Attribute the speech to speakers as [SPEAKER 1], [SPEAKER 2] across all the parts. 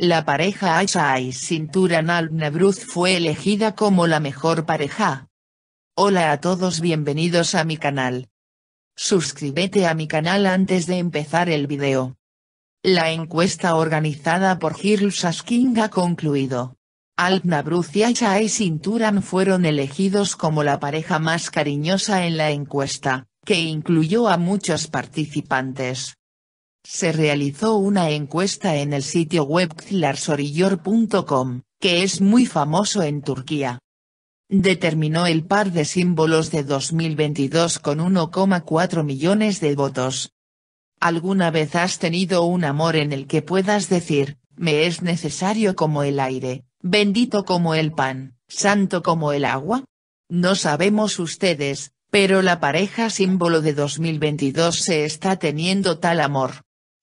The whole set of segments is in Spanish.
[SPEAKER 1] La pareja Aisha y Cinturan fue elegida como la mejor pareja. Hola a todos bienvenidos a mi canal. Suscríbete a mi canal antes de empezar el video. La encuesta organizada por Girls Asking ha concluido. al y Aisha y fueron elegidos como la pareja más cariñosa en la encuesta, que incluyó a muchos participantes. Se realizó una encuesta en el sitio web klarsorillor.com, que es muy famoso en Turquía. Determinó el par de símbolos de 2022 con 1,4 millones de votos. ¿Alguna vez has tenido un amor en el que puedas decir, me es necesario como el aire, bendito como el pan, santo como el agua? No sabemos ustedes, pero la pareja símbolo de 2022 se está teniendo tal amor.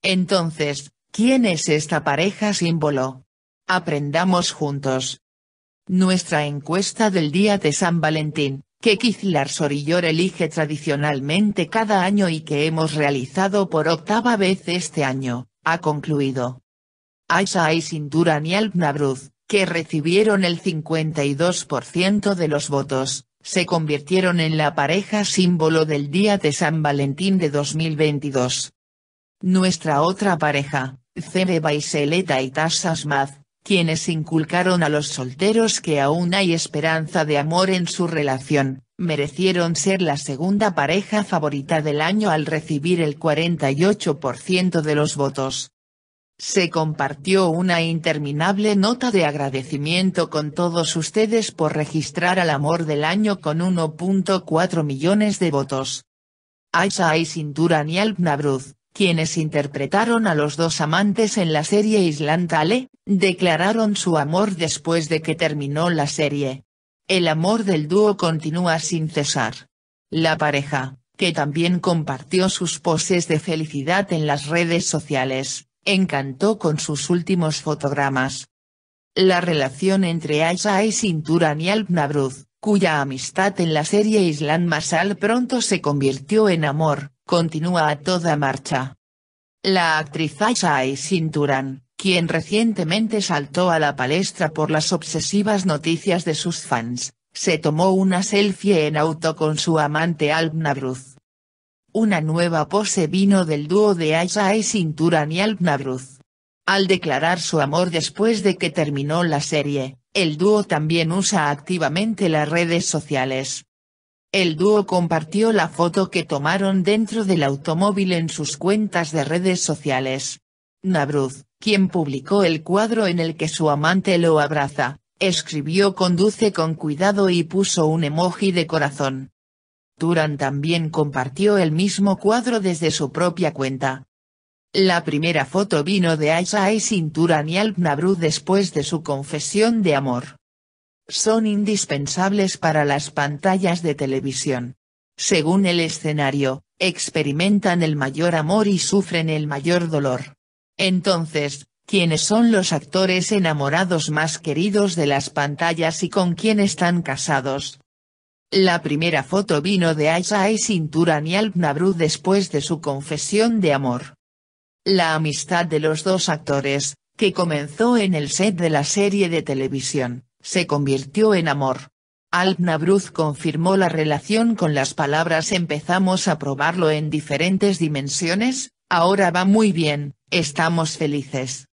[SPEAKER 1] Entonces, ¿quién es esta pareja símbolo? Aprendamos juntos. Nuestra encuesta del día de San Valentín, que Kizlar Sorillor elige tradicionalmente cada año y que hemos realizado por octava vez este año, ha concluido. Aisha y Cintura y Alpnabruz, que recibieron el 52% de los votos, se convirtieron en la pareja símbolo del Día de San Valentín de 2022. Nuestra otra pareja, Cereba y Seleta y Tasasmaz, quienes inculcaron a los solteros que aún hay esperanza de amor en su relación, merecieron ser la segunda pareja favorita del año al recibir el 48% de los votos. Se compartió una interminable nota de agradecimiento con todos ustedes por registrar al amor del año con 1.4 millones de votos. Aisha y Cintura Nabruz, quienes interpretaron a los dos amantes en la serie Ale, declararon su amor después de que terminó la serie. El amor del dúo continúa sin cesar. La pareja, que también compartió sus poses de felicidad en las redes sociales, encantó con sus últimos fotogramas. La relación entre Aisha y Cintura y Alpnabruz, cuya amistad en la serie Island Masal pronto se convirtió en amor, continúa a toda marcha. La actriz y Cinturan, quien recientemente saltó a la palestra por las obsesivas noticias de sus fans, se tomó una selfie en auto con su amante Alp Una nueva pose vino del dúo de Ayşe Cinturan y Alp Al declarar su amor después de que terminó la serie, el dúo también usa activamente las redes sociales. El dúo compartió la foto que tomaron dentro del automóvil en sus cuentas de redes sociales. Nabruz, quien publicó el cuadro en el que su amante lo abraza, escribió conduce con cuidado y puso un emoji de corazón. Turan también compartió el mismo cuadro desde su propia cuenta. La primera foto vino de Aisha y Turan y Alp Nabruz después de su confesión de amor son indispensables para las pantallas de televisión. Según el escenario, experimentan el mayor amor y sufren el mayor dolor. Entonces, ¿quiénes son los actores enamorados más queridos de las pantallas y con quién están casados? La primera foto vino de Aisha y cintura ni después de su confesión de amor. La amistad de los dos actores, que comenzó en el set de la serie de televisión, se convirtió en amor. Alpnabruz confirmó la relación con las palabras empezamos a probarlo en diferentes dimensiones, ahora va muy bien, estamos felices.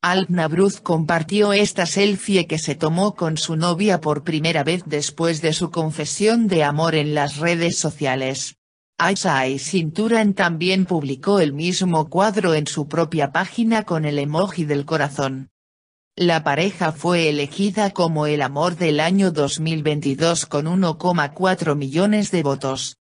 [SPEAKER 1] Alpnabruz compartió esta selfie que se tomó con su novia por primera vez después de su confesión de amor en las redes sociales. Aisha y Cinturan también publicó el mismo cuadro en su propia página con el emoji del corazón. La pareja fue elegida como el amor del año 2022 con 1,4 millones de votos.